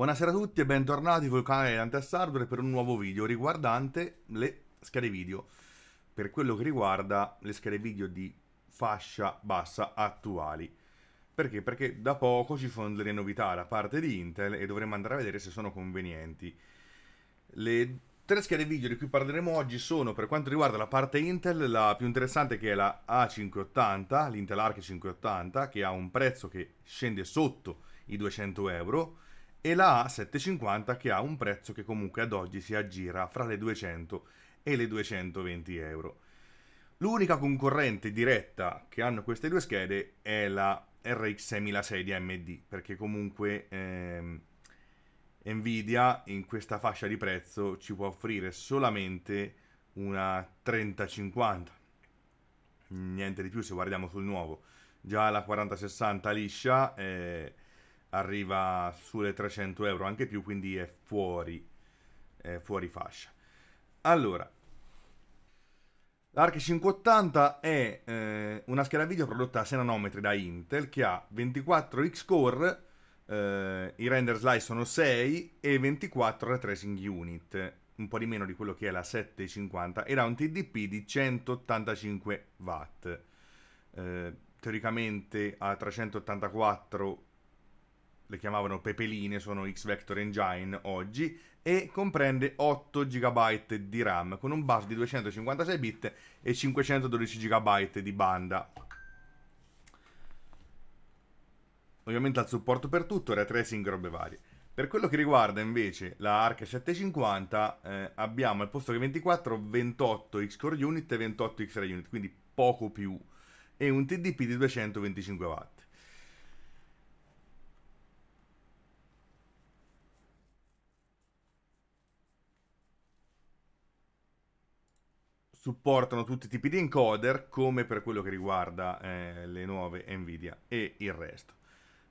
Buonasera a tutti e bentornati sul canale Dante Sardore per un nuovo video riguardante le schede video. Per quello che riguarda le schede video di fascia bassa attuali. Perché? Perché da poco ci sono delle novità da parte di Intel e dovremo andare a vedere se sono convenienti. Le tre schede video di cui parleremo oggi sono, per quanto riguarda la parte Intel, la più interessante che è la A580, l'Intel Arc 580, che ha un prezzo che scende sotto i 200 euro e la A750 che ha un prezzo che comunque ad oggi si aggira fra le 200 e le 220 euro. L'unica concorrente diretta che hanno queste due schede è la RX 6006 di AMD, perché comunque ehm, Nvidia in questa fascia di prezzo ci può offrire solamente una 3050. Niente di più se guardiamo sul nuovo. Già la 4060 liscia eh, arriva sulle 300 euro, anche più, quindi è fuori, è fuori fascia. Allora, l'Arc 580 è eh, una scheda video prodotta a 6 nanometri da Intel che ha 24 X core, eh, i render slice sono 6 e 24 tracing unit, un po' di meno di quello che è la 750 ed ha un TDP di 185 watt. Eh, teoricamente a 384 le chiamavano pepeline, sono X-Vector Engine oggi, e comprende 8 GB di RAM con un buff di 256 bit e 512 GB di banda. Ovviamente ha supporto per tutto, ray tracing, robe varie. Per quello che riguarda invece la ARC 750 eh, abbiamo al posto che 24 28 X-Core Unit e 28 X-Ray Unit, quindi poco più, e un TDP di 225 watt. supportano tutti i tipi di encoder come per quello che riguarda eh, le nuove Nvidia e il resto.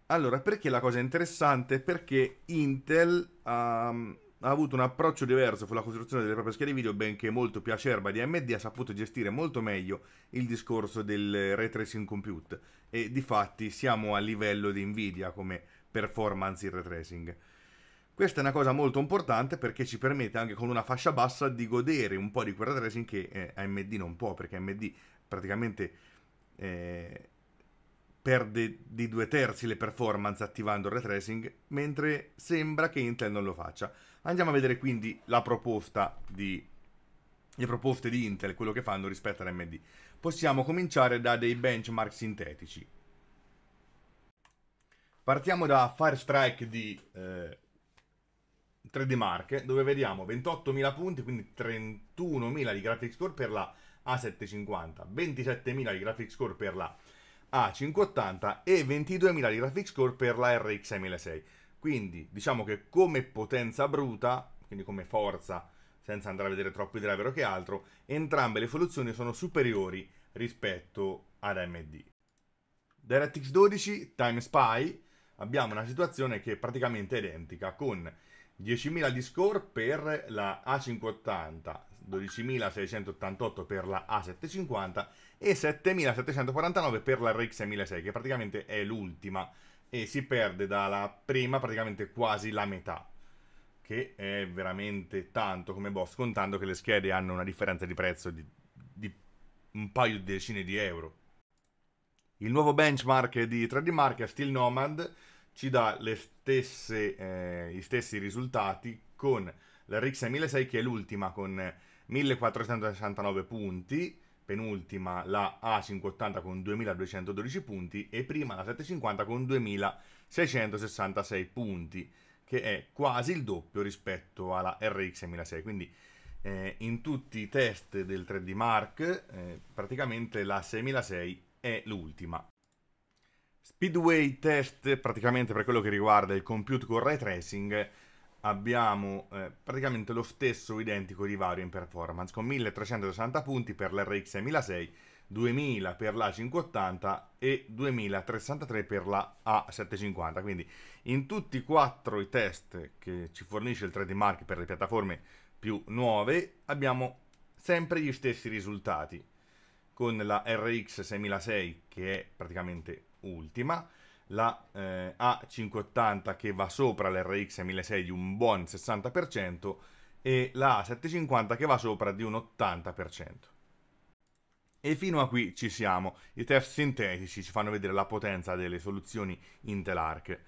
Allora, perché la cosa è interessante? Perché Intel um, ha avuto un approccio diverso sulla costruzione delle proprie schede video, benché molto più acerba di AMD, ha saputo gestire molto meglio il discorso del ray tracing compute e di fatti siamo a livello di Nvidia come performance in ray tracing. Questa è una cosa molto importante perché ci permette anche con una fascia bassa di godere un po' di quel tracing che eh, AMD non può perché AMD praticamente eh, perde di due terzi le performance attivando il retracing mentre sembra che Intel non lo faccia. Andiamo a vedere quindi la proposta di le proposte di Intel, quello che fanno rispetto all'AMD. Possiamo cominciare da dei benchmark sintetici. Partiamo da Firestrike di eh, 3D Mark, dove vediamo 28.000 punti, quindi 31.000 di graphics score per la A750, 27.000 di graphics score per la A580 e 22.000 di graphics score per la RX 6006. Quindi diciamo che come potenza bruta, quindi come forza, senza andare a vedere troppi driver che altro, entrambe le soluzioni sono superiori rispetto ad AMD. DirectX 12 Time Spy abbiamo una situazione che è praticamente identica con 10.000 di score per la A580, 12.688 per la A750 e 7.749 per la RX6006 che praticamente è l'ultima e si perde dalla prima praticamente quasi la metà che è veramente tanto come boss contando che le schede hanno una differenza di prezzo di, di un paio di decine di euro. Il nuovo benchmark di 3D Mark è Steel Nomad ci dà stesse, eh, gli stessi risultati con la RX 6006 che è l'ultima con 1469 punti, penultima la A580 con 2212 punti e prima la 750 con 2666 punti, che è quasi il doppio rispetto alla RX 6006. Quindi eh, in tutti i test del 3D Mark eh, praticamente la 6006 è l'ultima. Speedway test, praticamente per quello che riguarda il compute con ray tracing, abbiamo eh, praticamente lo stesso identico divario in performance, con 1360 punti per l'RX 6006, 2000 per la 580 e 2363 per la A750. Quindi in tutti e quattro i test che ci fornisce il 3D Mark per le piattaforme più nuove abbiamo sempre gli stessi risultati con la RX 6006 che è praticamente ultima, la eh, A580 che va sopra l'RX 1006 di un buon 60% e la A750 che va sopra di un 80%. E fino a qui ci siamo, i test sintetici ci fanno vedere la potenza delle soluzioni Intel Arc.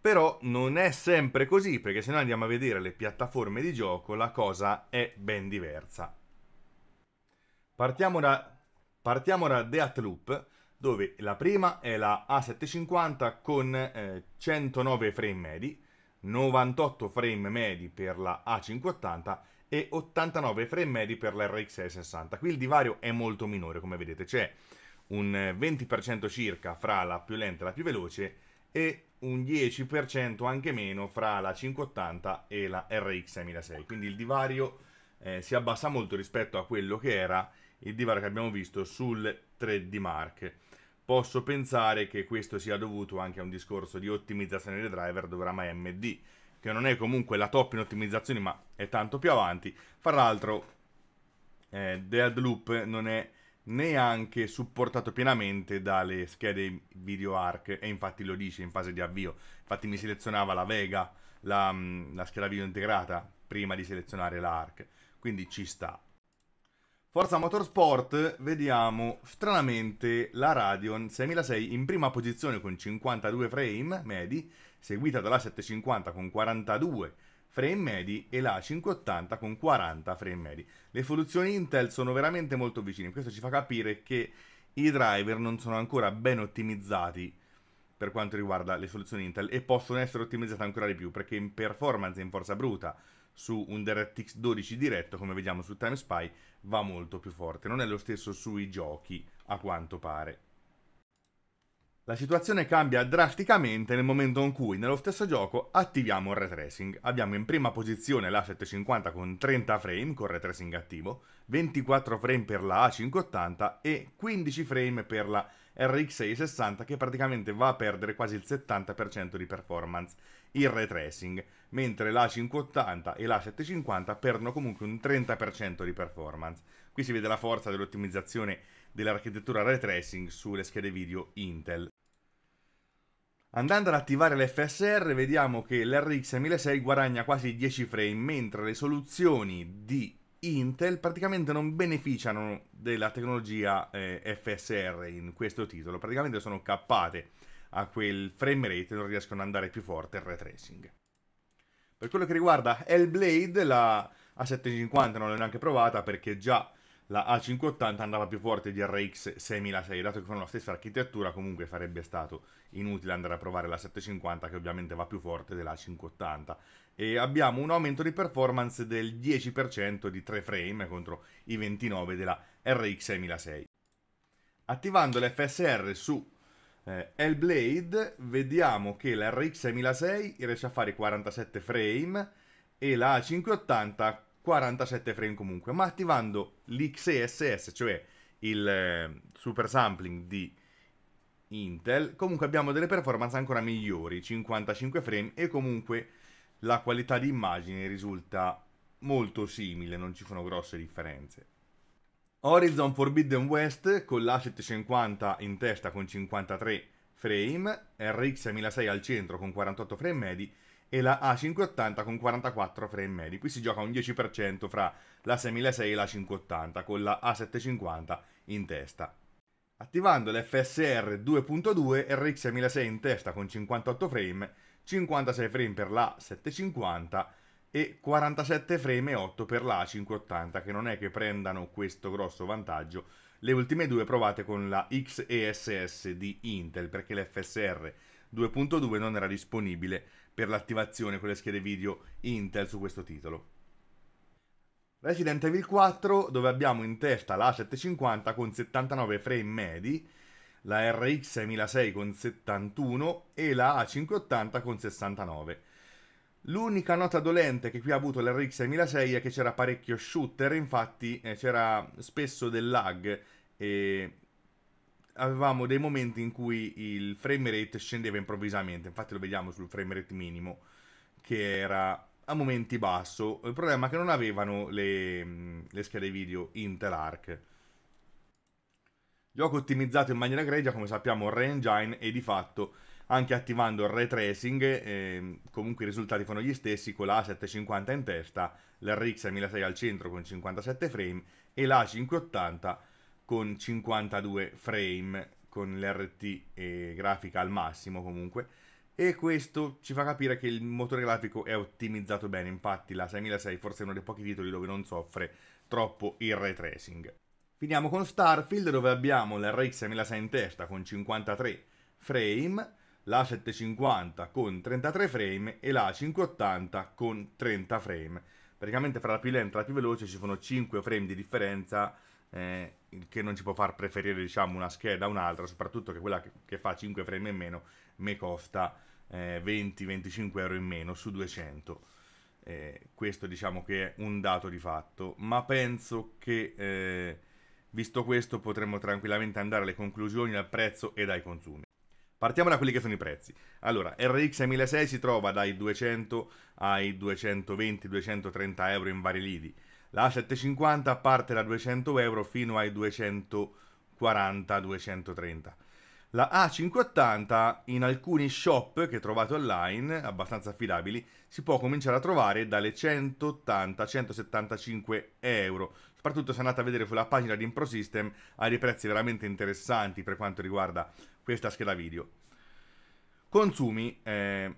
Però non è sempre così, perché se noi andiamo a vedere le piattaforme di gioco la cosa è ben diversa. Partiamo da, partiamo da Deathloop, dove la prima è la A750 con eh, 109 frame medi, 98 frame medi per la A580 e 89 frame medi per la RX660. Qui il divario è molto minore, come vedete, c'è un 20% circa fra la più lenta e la più veloce e un 10% anche meno fra la 580 e la RX6006. Quindi il divario eh, si abbassa molto rispetto a quello che era il divario che abbiamo visto sul 3D Mark posso pensare che questo sia dovuto anche a un discorso di ottimizzazione dei driver dove oramai AMD, che non è comunque la top in ottimizzazioni, ma è tanto più avanti. Fra l'altro, eh, Loop non è neanche supportato pienamente dalle schede video ARC, e infatti lo dice in fase di avvio. Infatti mi selezionava la Vega, la, mm, la scheda video integrata, prima di selezionare l'ARC, quindi ci sta. Forza Motorsport, vediamo stranamente la Radion 6006 in prima posizione con 52 frame medi, seguita dalla 750 con 42 frame medi e la 580 con 40 frame medi. Le soluzioni Intel sono veramente molto vicine, questo ci fa capire che i driver non sono ancora ben ottimizzati per quanto riguarda le soluzioni Intel e possono essere ottimizzate ancora di più perché in performance in forza bruta su un DirectX 12 diretto, come vediamo su Time Spy, va molto più forte. Non è lo stesso sui giochi, a quanto pare. La situazione cambia drasticamente nel momento in cui nello stesso gioco attiviamo il retracing. Abbiamo in prima posizione la 750 con 30 frame con retracing attivo, 24 frame per la A580 e 15 frame per la RX660 che praticamente va a perdere quasi il 70% di performance il ray tracing, mentre l'A580 e l'A750 perdono comunque un 30% di performance. Qui si vede la forza dell'ottimizzazione dell'architettura ray tracing sulle schede video Intel. Andando ad attivare l'FSR vediamo che l'RX 1006 guadagna quasi 10 frame, mentre le soluzioni di Intel praticamente non beneficiano della tecnologia eh, FSR in questo titolo, praticamente sono cappate a quel frame rate non riescono ad andare più forte il ray tracing. Per quello che riguarda Hellblade, la A750 non l'ho neanche provata perché già la A580 andava più forte di RX 6006, dato che fanno la stessa architettura comunque sarebbe stato inutile andare a provare la 750 che ovviamente va più forte della A580 e abbiamo un aumento di performance del 10% di 3 frame contro i 29 della RX 6006. Attivando l'FSR su eh, Hellblade vediamo che la RX 6006 riesce a fare 47 frame e la A580 47 frame comunque, ma attivando l'XSS, cioè il eh, super sampling di Intel, comunque abbiamo delle performance ancora migliori, 55 frame e comunque la qualità di immagine risulta molto simile, non ci sono grosse differenze. Horizon Forbidden West con l'A750 in testa con 53 frame, RX 1006 al centro con 48 frame medi e la A580 con 44 frame medi. Qui si gioca un 10% fra la 6006 e la 580 con la A750 in testa. Attivando l'FSR 2.2 RX 1006 in testa con 58 frame, 56 frame per la 750 e 47 frame e 8 per la A580 che non è che prendano questo grosso vantaggio le ultime due provate con la XESS di Intel perché l'FSR 2.2 non era disponibile per l'attivazione con le schede video Intel su questo titolo. Resident Evil 4 dove abbiamo in testa la A750 con 79 frame medi, la RX 6006 con 71 e la A580 con 69 L'unica nota dolente che qui ha avuto l'RX 6006 è che c'era parecchio shooter, infatti eh, c'era spesso del lag e avevamo dei momenti in cui il framerate scendeva improvvisamente, infatti lo vediamo sul framerate minimo che era a momenti basso, il problema è che non avevano le, le schede video Intel Arc. Gioco ottimizzato in maniera gregia, come sappiamo, Re Engine e di fatto anche attivando il ray tracing, eh, comunque i risultati sono gli stessi con la A750 in testa, l'RX 1006 al centro con 57 frame e la A580 con 52 frame, con l'RT eh, grafica al massimo comunque. E questo ci fa capire che il motore grafico è ottimizzato bene, infatti la 6006 forse è uno dei pochi titoli dove non soffre troppo il ray tracing. Finiamo con Starfield dove abbiamo l'RX 1006 in testa con 53 frame, la 750 con 33 frame e la 580 con 30 frame. Praticamente fra la più lenta e la più veloce ci sono 5 frame di differenza eh, che non ci può far preferire diciamo, una scheda a un'altra, soprattutto che quella che, fa 5 frame in meno mi costa eh, 20-25 euro in meno su 200. Eh, questo diciamo che è un dato di fatto, ma penso che eh, visto questo potremmo tranquillamente andare alle conclusioni, al prezzo e ai consumi. Partiamo da quelli che sono i prezzi. Allora, RX 1006 si trova dai 200 ai 220-230 euro in vari lidi. La 750 parte da 200 euro fino ai 240-230. La A580 in alcuni shop che trovate online, abbastanza affidabili, si può cominciare a trovare dalle 180-175 euro. Soprattutto se andate a vedere sulla pagina di ImproSystem ha dei prezzi veramente interessanti per quanto riguarda questa scheda video. Consumi, eh,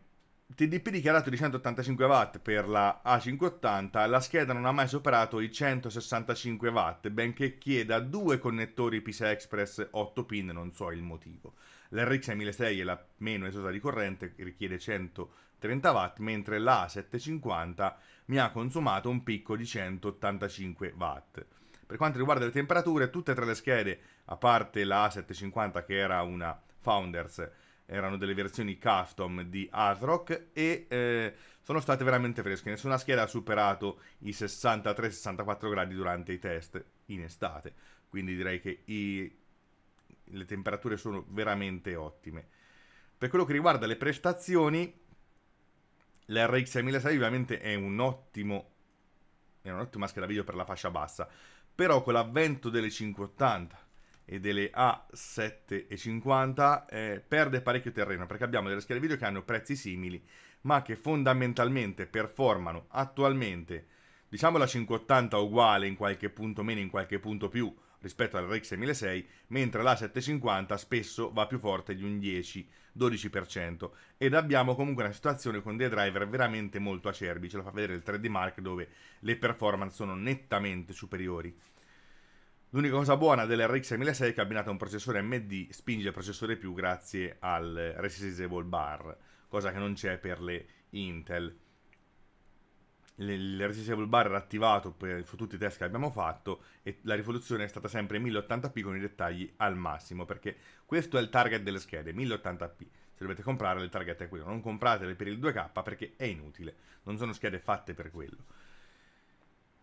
TDP dichiarato di 185 watt per la A580, la scheda non ha mai superato i 165 watt, benché chieda due connettori PCI Express 8 pin, non so il motivo. L'RX 1006 è la meno esosa di corrente, richiede 130 watt, mentre la A750 mi ha consumato un picco di 185 watt. Per quanto riguarda le temperature, tutte e tre le schede, a parte la A750 che era una Founders erano delle versioni custom di Hard e eh, sono state veramente fresche. Nessuna scheda ha superato i 63-64 gradi durante i test in estate, quindi direi che i, le temperature sono veramente ottime. Per quello che riguarda le prestazioni, l'RX 6006 ovviamente è un ottimo è un'ottima scheda video per la fascia bassa, però con l'avvento delle 580 e delle A750 eh, perde parecchio terreno perché abbiamo delle schede video che hanno prezzi simili ma che fondamentalmente performano attualmente diciamo la 580 uguale in qualche punto meno in qualche punto più rispetto al RX 1006 mentre la 750 spesso va più forte di un 10-12% ed abbiamo comunque una situazione con dei driver veramente molto acerbi ce lo fa vedere il 3D Mark dove le performance sono nettamente superiori L'unica cosa buona dell'RX 1006 è che abbinato a un processore MD spinge il processore più grazie al resizable bar, cosa che non c'è per le Intel. Il resizable bar era attivato per, su tutti i test che abbiamo fatto e la riproduzione è stata sempre 1080p con i dettagli al massimo, perché questo è il target delle schede, 1080p se dovete comprare il target è quello, non compratele per il 2K perché è inutile, non sono schede fatte per quello.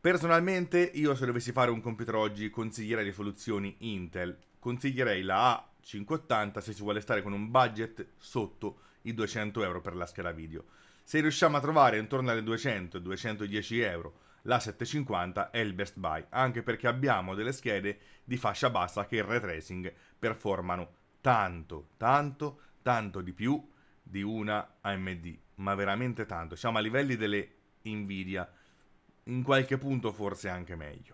Personalmente io se dovessi fare un computer oggi consiglierei le soluzioni Intel, consiglierei la A580 se si vuole stare con un budget sotto i 200 euro per la scheda video. Se riusciamo a trovare intorno alle 200-210 euro la 750 è il best buy, anche perché abbiamo delle schede di fascia bassa che il ray tracing performano tanto, tanto, tanto di più di una AMD, ma veramente tanto. Siamo a livelli delle Nvidia in qualche punto forse anche meglio.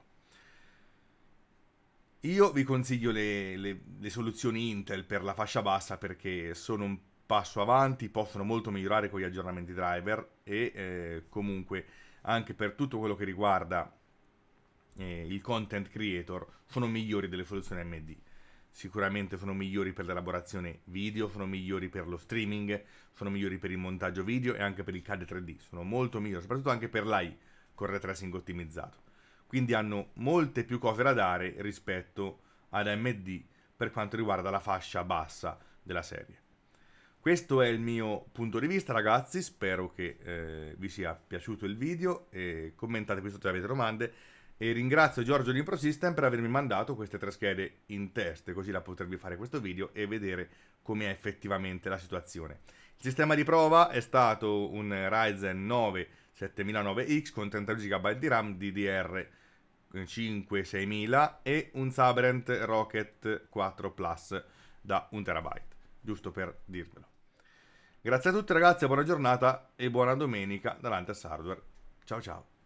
Io vi consiglio le, le, le soluzioni Intel per la fascia bassa perché sono un passo avanti, possono molto migliorare con gli aggiornamenti driver e eh, comunque anche per tutto quello che riguarda eh, il content creator sono migliori delle soluzioni AMD. Sicuramente sono migliori per l'elaborazione video, sono migliori per lo streaming, sono migliori per il montaggio video e anche per il CAD 3D. Sono molto migliori, soprattutto anche per l'AI con tracing ottimizzato. Quindi hanno molte più cose da dare rispetto ad AMD per quanto riguarda la fascia bassa della serie. Questo è il mio punto di vista ragazzi, spero che eh, vi sia piaciuto il video, e commentate qui sotto se avete domande e ringrazio Giorgio di ProSystem per avermi mandato queste tre schede in test, così da potervi fare questo video e vedere com'è effettivamente la situazione. Il sistema di prova è stato un Ryzen 9 7900 x con 32 GB di RAM DDR5-6000 e un Sabrent Rocket 4 Plus da 1 TB, giusto per dirvelo. Grazie a tutti ragazzi, buona giornata e buona domenica dall'Antes Hardware. Ciao ciao!